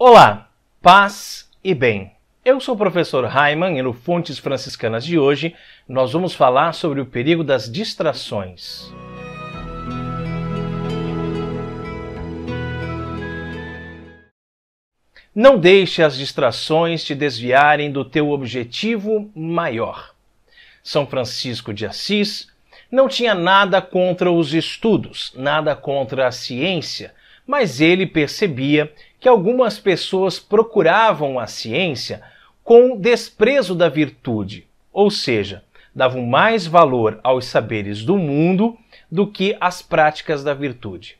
Olá, paz e bem. Eu sou o professor Raiman e no Fontes Franciscanas de hoje nós vamos falar sobre o perigo das distrações. Não deixe as distrações te desviarem do teu objetivo maior. São Francisco de Assis não tinha nada contra os estudos, nada contra a ciência, mas ele percebia que algumas pessoas procuravam a ciência com desprezo da virtude, ou seja, davam mais valor aos saberes do mundo do que às práticas da virtude.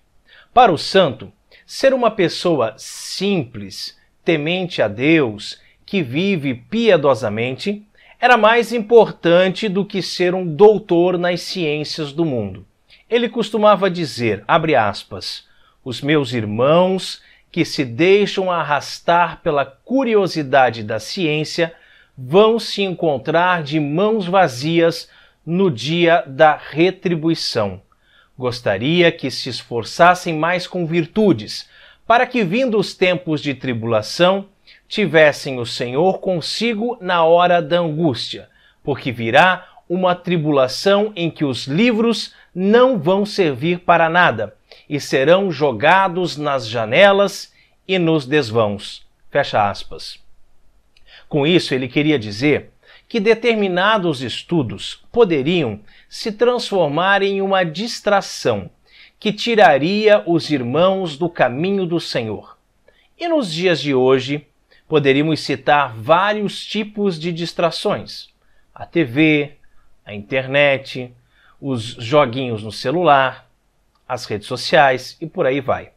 Para o santo, ser uma pessoa simples, temente a Deus, que vive piedosamente, era mais importante do que ser um doutor nas ciências do mundo. Ele costumava dizer, abre aspas, os meus irmãos que se deixam arrastar pela curiosidade da ciência vão se encontrar de mãos vazias no dia da retribuição. Gostaria que se esforçassem mais com virtudes, para que, vindo os tempos de tribulação, tivessem o Senhor consigo na hora da angústia, porque virá uma tribulação em que os livros não vão servir para nada, e serão jogados nas janelas e nos desvãos. Fecha aspas. Com isso, ele queria dizer que determinados estudos poderiam se transformar em uma distração que tiraria os irmãos do caminho do Senhor. E nos dias de hoje, poderíamos citar vários tipos de distrações: a TV, a internet, os joguinhos no celular, as redes sociais e por aí vai.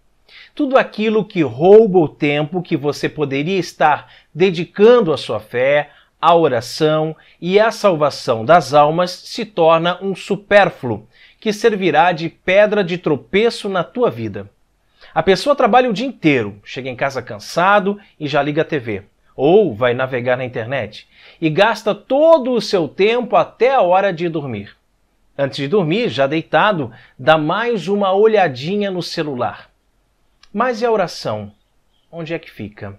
Tudo aquilo que rouba o tempo que você poderia estar dedicando à sua fé, à oração e à salvação das almas se torna um supérfluo que servirá de pedra de tropeço na tua vida. A pessoa trabalha o dia inteiro, chega em casa cansado e já liga a TV ou vai navegar na internet e gasta todo o seu tempo até a hora de dormir. Antes de dormir, já deitado, dá mais uma olhadinha no celular. Mas e a oração? Onde é que fica?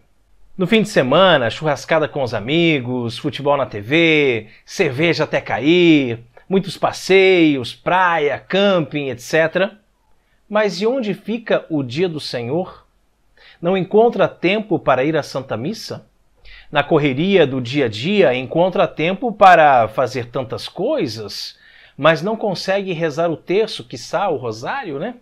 No fim de semana, churrascada com os amigos, futebol na TV, cerveja até cair, muitos passeios, praia, camping, etc. Mas e onde fica o dia do Senhor? Não encontra tempo para ir à Santa Missa? Na correria do dia a dia, encontra tempo para fazer tantas coisas? mas não consegue rezar o terço, quiçá o rosário, né?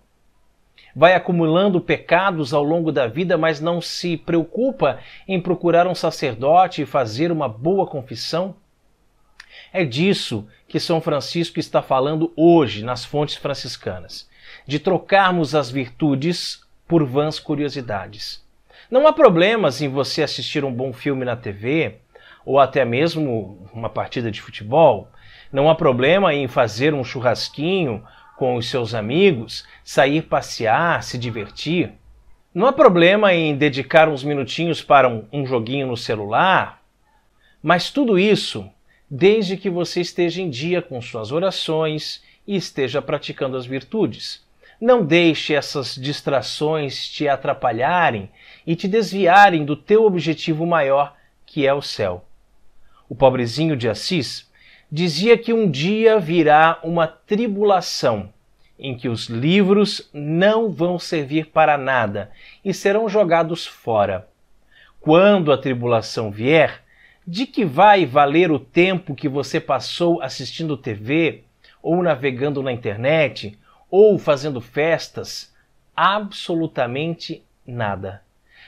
Vai acumulando pecados ao longo da vida, mas não se preocupa em procurar um sacerdote e fazer uma boa confissão? É disso que São Francisco está falando hoje nas fontes franciscanas, de trocarmos as virtudes por vãs curiosidades. Não há problemas em você assistir um bom filme na TV, ou até mesmo uma partida de futebol, não há problema em fazer um churrasquinho com os seus amigos, sair passear, se divertir. Não há problema em dedicar uns minutinhos para um, um joguinho no celular. Mas tudo isso desde que você esteja em dia com suas orações e esteja praticando as virtudes. Não deixe essas distrações te atrapalharem e te desviarem do teu objetivo maior, que é o céu. O pobrezinho de Assis dizia que um dia virá uma tribulação em que os livros não vão servir para nada e serão jogados fora. Quando a tribulação vier, de que vai valer o tempo que você passou assistindo TV, ou navegando na internet, ou fazendo festas? Absolutamente nada.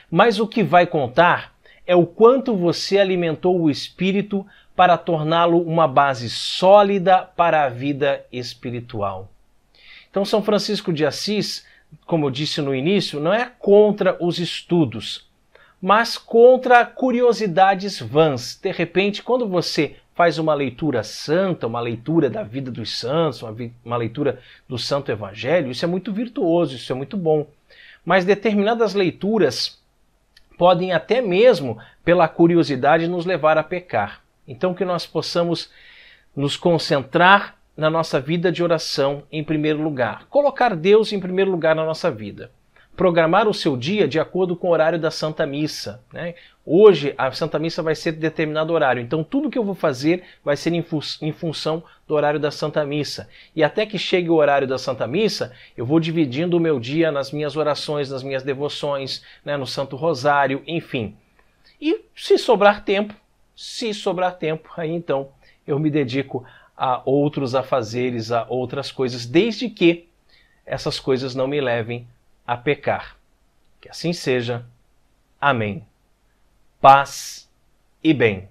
Mas o que vai contar é o quanto você alimentou o espírito para torná-lo uma base sólida para a vida espiritual. Então, São Francisco de Assis, como eu disse no início, não é contra os estudos, mas contra curiosidades vãs. De repente, quando você faz uma leitura santa, uma leitura da vida dos santos, uma, uma leitura do Santo Evangelho, isso é muito virtuoso, isso é muito bom. Mas determinadas leituras podem até mesmo, pela curiosidade, nos levar a pecar. Então, que nós possamos nos concentrar na nossa vida de oração em primeiro lugar, colocar Deus em primeiro lugar na nossa vida programar o seu dia de acordo com o horário da Santa Missa. Né? Hoje a Santa Missa vai ser de determinado horário, então tudo que eu vou fazer vai ser em, fu em, função do horário da Santa Missa. E até que chegue o horário da Santa Missa, eu vou dividindo o meu dia nas minhas orações, nas minhas devoções, né? no Santo Rosário, enfim. E se sobrar tempo, se sobrar tempo, aí então eu me dedico a outros afazeres, a outras coisas, desde que essas coisas não me levem a pecar. Que assim seja. Amém. Paz e bem.